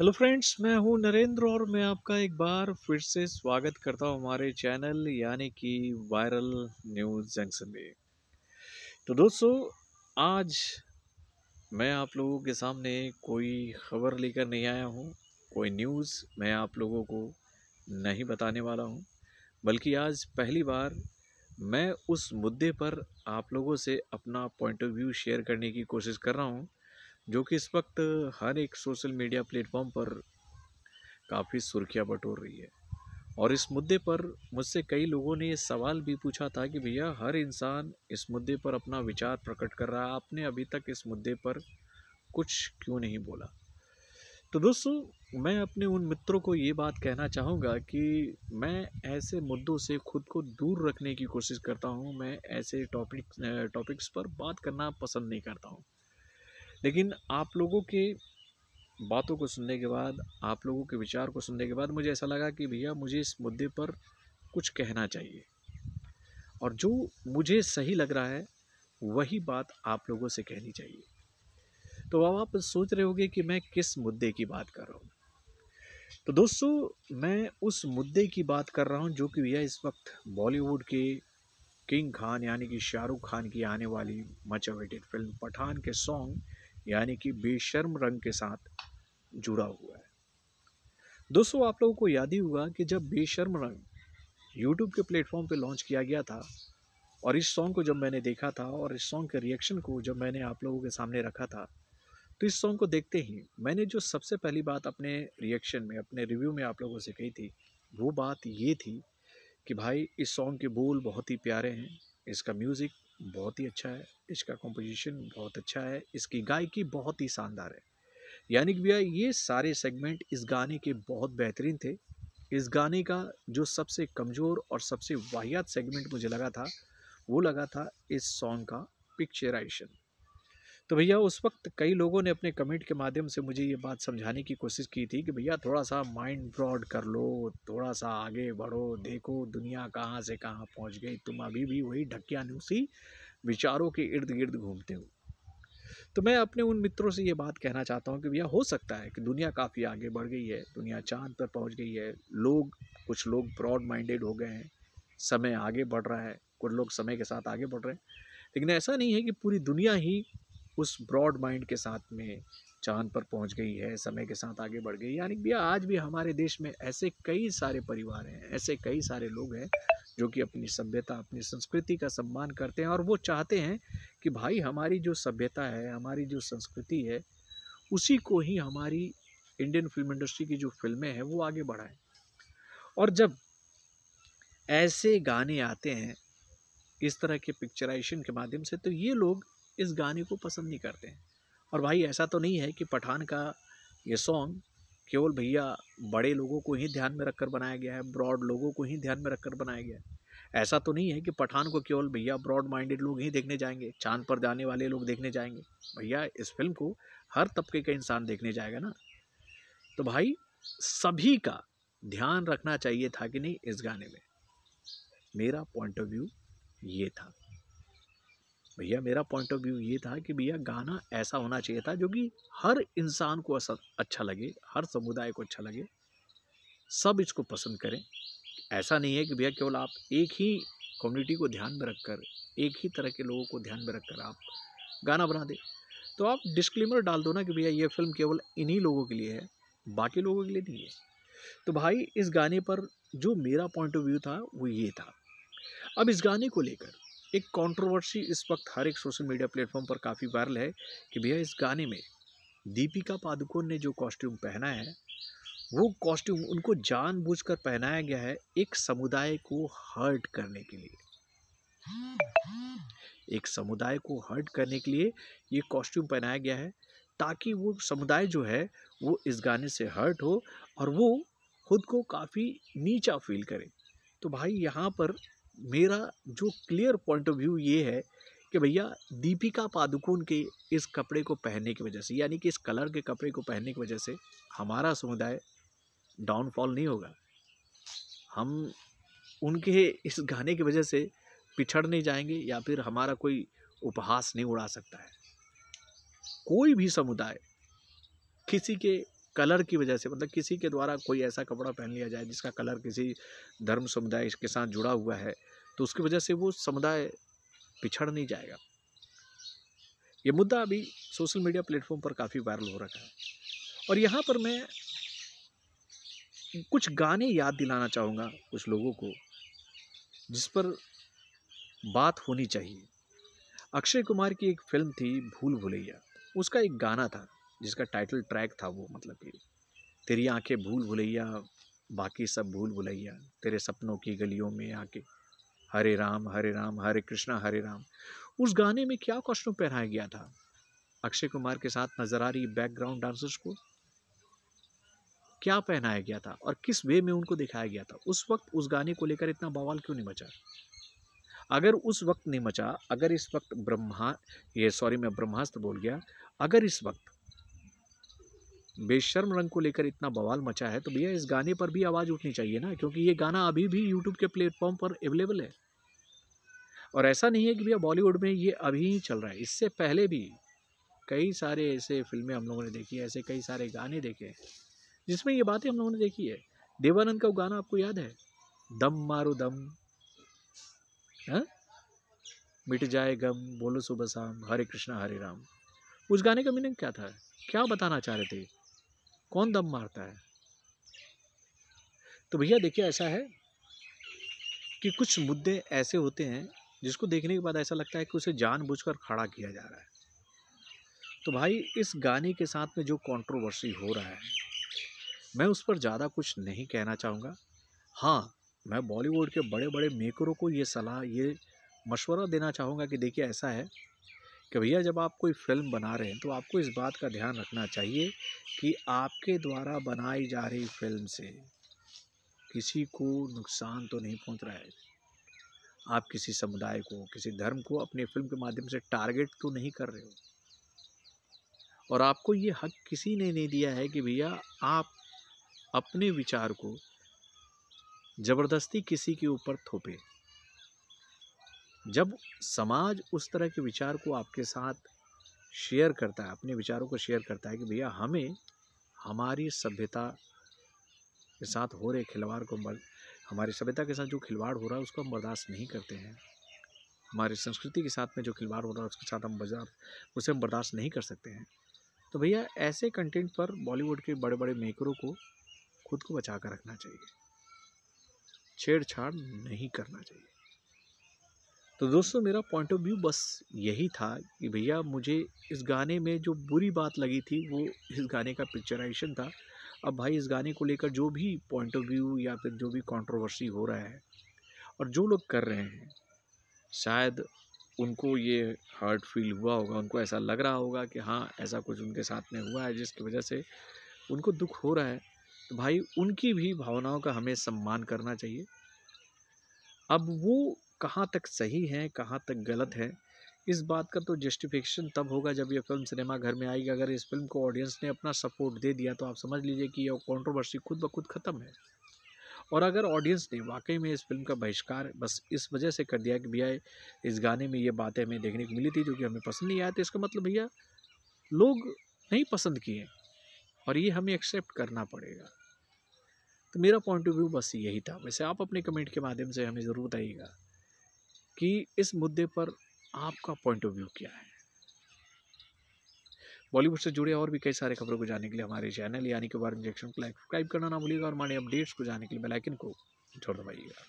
Hello friends मैं हूं नरेंद्र और मैं आपका एक बार फिर से स्वागत करता हूं हमारे चैनल यानी कि वायरल न्यूज़ जंक्शन में तो दोस्तों आज मैं आप लोगों के सामने कोई ख़बर लेकर नहीं आया हूं कोई न्यूज़ मैं आप लोगों को नहीं बताने वाला हूं बल्कि आज पहली बार मैं उस मुद्दे पर आप लोगों से अपना पॉइंट ऑफ व्यू शेयर करने की कोशिश कर रहा हूँ जो कि इस वक्त हर एक सोशल मीडिया प्लेटफॉर्म पर काफ़ी सुर्खियाँ बटोर रही है और इस मुद्दे पर मुझसे कई लोगों ने ये सवाल भी पूछा था कि भैया हर इंसान इस मुद्दे पर अपना विचार प्रकट कर रहा है आपने अभी तक इस मुद्दे पर कुछ क्यों नहीं बोला तो दोस्तों मैं अपने उन मित्रों को ये बात कहना चाहूँगा कि मैं ऐसे मुद्दों से खुद को दूर रखने की कोशिश करता हूँ मैं ऐसे टॉपिक टॉपिक्स पर बात करना पसंद नहीं करता हूँ लेकिन आप लोगों के बातों को सुनने के बाद आप लोगों के विचार को सुनने के बाद मुझे ऐसा लगा कि भैया मुझे इस मुद्दे पर कुछ कहना चाहिए और जो मुझे सही लग रहा है वही बात आप लोगों से कहनी चाहिए तो अब आप सोच रहे होंगे कि मैं किस मुद्दे की बात कर रहा हूँ तो दोस्तों मैं उस मुद्दे की बात कर रहा हूँ जो कि भैया इस वक्त बॉलीवुड के किंग खान यानी कि शाहरुख खान की आने वाली मच अवेटेड फिल्म पठान के सॉन्ग यानी कि बेशर्म रंग के साथ जुड़ा हुआ है दोस्तों आप लोगों को याद ही हुआ कि जब बेशर्म रंग यूट्यूब के प्लेटफॉर्म पे लॉन्च किया गया था और इस सॉन्ग को जब मैंने देखा था और इस सॉन्ग के रिएक्शन को जब मैंने आप लोगों के सामने रखा था तो इस सॉन्ग को देखते ही मैंने जो सबसे पहली बात अपने रिएक्शन में अपने रिव्यू में आप लोगों से कही थी वो बात ये थी कि भाई इस सॉन्ग के बोल बहुत ही प्यारे हैं इसका म्यूज़िक बहुत ही अच्छा है इसका कंपोजिशन बहुत अच्छा है इसकी गायकी बहुत ही शानदार है यानी कि भैया ये सारे सेगमेंट इस गाने के बहुत बेहतरीन थे इस गाने का जो सबसे कमज़ोर और सबसे वाहियात सेगमेंट मुझे लगा था वो लगा था इस सॉन्ग का पिक्चराइजेशन तो भैया उस वक्त कई लोगों ने अपने कमेंट के माध्यम से मुझे ये बात समझाने की कोशिश की थी कि भैया थोड़ा सा माइंड ब्रॉड कर लो थोड़ा सा आगे बढ़ो देखो दुनिया कहाँ से कहाँ पहुँच गई तुम अभी भी वही ढकियानुसी विचारों के इर्द गिर्द घूमते हो तो मैं अपने उन मित्रों से ये बात कहना चाहता हूँ कि भैया हो सकता है कि दुनिया काफ़ी आगे बढ़ गई है दुनिया चाँद पर पहुँच गई है लोग कुछ लोग ब्रॉड माइंडेड हो गए हैं समय आगे बढ़ रहा है कुछ लोग समय के साथ आगे बढ़ रहे हैं लेकिन ऐसा नहीं है कि पूरी दुनिया ही उस ब्रॉड माइंड के साथ में चांद पर पहुंच गई है समय के साथ आगे बढ़ गई यानी भैया आज भी हमारे देश में ऐसे कई सारे परिवार हैं ऐसे कई सारे लोग हैं जो कि अपनी सभ्यता अपनी संस्कृति का सम्मान करते हैं और वो चाहते हैं कि भाई हमारी जो सभ्यता है हमारी जो संस्कृति है उसी को ही हमारी इंडियन फिल्म इंडस्ट्री की जो फिल्में हैं वो आगे बढ़ाएं और जब ऐसे गाने आते हैं इस तरह के पिक्चराइजेशन के माध्यम से तो ये लोग इस गाने को पसंद नहीं करते हैं और भाई ऐसा तो नहीं है कि पठान का ये सॉन्ग केवल भैया बड़े लोगों को ही ध्यान में रखकर बनाया गया है ब्रॉड लोगों को ही ध्यान में रखकर बनाया गया है ऐसा तो नहीं है कि पठान को केवल भैया ब्रॉड माइंडेड लोग ही देखने जाएंगे चांद पर जाने वाले लोग देखने जाएंगे भैया इस फिल्म को हर तबके का इंसान देखने जाएगा ना तो भाई सभी का ध्यान रखना चाहिए था कि नहीं इस गाने में मेरा पॉइंट ऑफ व्यू ये था भैया मेरा पॉइंट ऑफ व्यू ये था कि भैया गाना ऐसा होना चाहिए था जो कि हर इंसान को अच्छा लगे हर समुदाय को अच्छा लगे सब इसको पसंद करें ऐसा नहीं है कि भैया केवल आप एक ही कम्युनिटी को ध्यान में रखकर एक ही तरह के लोगों को ध्यान में रखकर आप गाना बना दें तो आप डिस्क्लेमर डाल दो ना कि भैया ये फिल्म केवल इन्हीं लोगों के लिए है बाकी लोगों के लिए नहीं है तो भाई इस गाने पर जो मेरा पॉइंट ऑफ व्यू था वो ये था अब इस गाने को लेकर एक कंट्रोवर्सी इस वक्त हर एक सोशल मीडिया प्लेटफॉर्म पर काफ़ी वायरल है कि भैया इस गाने में दीपिका पादुकोण ने जो कॉस्ट्यूम पहना है वो कॉस्ट्यूम उनको जानबूझकर पहनाया गया है एक समुदाय को हर्ट करने के लिए एक समुदाय को हर्ट करने के लिए ये कॉस्ट्यूम पहनाया गया है ताकि वो समुदाय जो है वो इस गाने से हर्ट हो और वो खुद को काफ़ी नीचा फील करे तो भाई यहाँ पर मेरा जो क्लियर पॉइंट ऑफ व्यू ये है कि भैया दीपिका पादुकोण के इस कपड़े को पहनने की वजह से यानी कि इस कलर के कपड़े को पहनने की वजह से हमारा समुदाय डाउनफॉल नहीं होगा हम उनके इस गाने की वजह से पिछड़ नहीं जाएंगे या फिर हमारा कोई उपहास नहीं उड़ा सकता है कोई भी समुदाय किसी के कलर की वजह से मतलब किसी के द्वारा कोई ऐसा कपड़ा पहन लिया जाए जिसका कलर किसी धर्म समुदाय के साथ जुड़ा हुआ है तो उसकी वजह से वो समुदाय पिछड़ नहीं जाएगा ये मुद्दा अभी सोशल मीडिया प्लेटफॉर्म पर काफ़ी वायरल हो रखा है और यहाँ पर मैं कुछ गाने याद दिलाना चाहूँगा कुछ लोगों को जिस पर बात होनी चाहिए अक्षय कुमार की एक फिल्म थी भूल भुलैया उसका एक गाना था जिसका टाइटल ट्रैक था वो मतलब कि तेरी आंखें भूल भुलैया बाकी सब भूल भुलैया तेरे सपनों की गलियों में आके हरे राम हरे राम हरे कृष्णा हरे राम उस गाने में क्या कॉस्ट्यूम पहनाया गया था अक्षय कुमार के साथ नजर आ रही बैकग्राउंड डांसर्स को क्या पहनाया गया था और किस वे में उनको दिखाया गया था उस वक्त उस गाने को लेकर इतना बवाल क्यों नहीं मचा अगर उस वक्त नहीं मचा अगर इस वक्त ब्रह्मा ये सॉरी मैं ब्रह्मास्त्र बोल गया अगर इस वक्त बेशर्म रंग को लेकर इतना बवाल मचा है तो भैया इस गाने पर भी आवाज़ उठनी चाहिए ना क्योंकि ये गाना अभी भी यूट्यूब के प्लेटफॉर्म पर अवेलेबल है और ऐसा नहीं है कि भैया बॉलीवुड में ये अभी ही चल रहा है इससे पहले भी कई सारे ऐसे फिल्में हम लोगों ने देखी है ऐसे कई सारे गाने देखे हैं जिसमें ये बातें हम लोगों ने देखी है देवानंद का गाना आपको याद है दम मारो दम है? हाँ? मिट जाए गम बोलो सुबह शाम हरे कृष्णा हरे राम उस गाने का मीनिंग क्या था क्या बताना चाह रहे थे कौन दम मारता है तो भैया देखिए ऐसा है कि कुछ मुद्दे ऐसे होते हैं जिसको देखने के बाद ऐसा लगता है कि उसे जानबूझकर खड़ा किया जा रहा है तो भाई इस गाने के साथ में जो कंट्रोवर्सी हो रहा है मैं उस पर ज़्यादा कुछ नहीं कहना चाहूँगा हाँ मैं बॉलीवुड के बड़े बड़े मेकरों को ये सलाह ये मशवरा देना चाहूँगा कि देखिए ऐसा है कि भैया जब आप कोई फिल्म बना रहे हैं तो आपको इस बात का ध्यान रखना चाहिए कि आपके द्वारा बनाई जा रही फिल्म से किसी को नुकसान तो नहीं पहुंच रहा है आप किसी समुदाय को किसी धर्म को अपनी फिल्म के माध्यम से टारगेट तो नहीं कर रहे हो और आपको ये हक किसी ने नहीं दिया है कि भैया आप अपने विचार को ज़बरदस्ती किसी के ऊपर थोपे जब समाज उस तरह के विचार को आपके साथ शेयर करता है अपने विचारों को शेयर करता है कि भैया हमें हमारी सभ्यता के साथ हो रहे खिलवाड़ को हमारी सभ्यता के साथ जो खिलवाड़ हो रहा है उसको हम बर्दाश्त नहीं करते हैं हमारी संस्कृति के साथ में जो खिलवाड़ हो रहा है उसके साथ हम बजार उसे हम बर्दाश्त नहीं कर सकते हैं तो भैया ऐसे कंटेंट पर बॉलीवुड के बड़े बड़े मेकरों को खुद को बचा कर रखना चाहिए छेड़छाड़ नहीं करना चाहिए तो दोस्तों मेरा पॉइंट ऑफ व्यू बस यही था कि भैया मुझे इस गाने में जो बुरी बात लगी थी वो इस गाने का पिक्चराइजेशन था अब भाई इस गाने को लेकर जो भी पॉइंट ऑफ व्यू या फिर जो भी कंट्रोवर्सी हो रहा है और जो लोग कर रहे हैं शायद उनको ये हर्ट फील हुआ होगा उनको ऐसा लग रहा होगा कि हाँ ऐसा कुछ उनके साथ में हुआ है जिसकी वजह से उनको दुख हो रहा है तो भाई उनकी भी भावनाओं का हमें सम्मान करना चाहिए अब वो कहाँ तक सही है कहाँ तक गलत है इस बात का तो जस्टिफिकेशन तब होगा जब ये फिल्म सिनेमा घर में आएगी अगर इस फिल्म को ऑडियंस ने अपना सपोर्ट दे दिया तो आप समझ लीजिए कि यह कॉन्ट्रोवर्सी खुद ब खुद ख़त्म है और अगर ऑडियंस ने वाकई में इस फिल्म का बहिष्कार बस इस वजह से कर दिया कि भैया इस गाने में ये बातें हमें देखने को मिली थी जो कि हमें पसंद नहीं आया तो इसका मतलब भैया लोग नहीं पसंद किए और ये हमें एक्सेप्ट करना पड़ेगा तो मेरा पॉइंट ऑफ व्यू बस यही था वैसे आप अपने कमेंट के माध्यम से हमें ज़रूर बताइएगा कि इस मुद्दे पर आपका पॉइंट ऑफ व्यू क्या है बॉलीवुड से जुड़े और भी कई सारे खबरों को जानने के लिए हमारे चैनल यानी कि बार इंजेक्शन को लाइक सब्सक्राइब करना ना भूलिएगा और हमारे अपडेट्स को जानने के लिए बेलाइकन को छोड़ दबाइएगा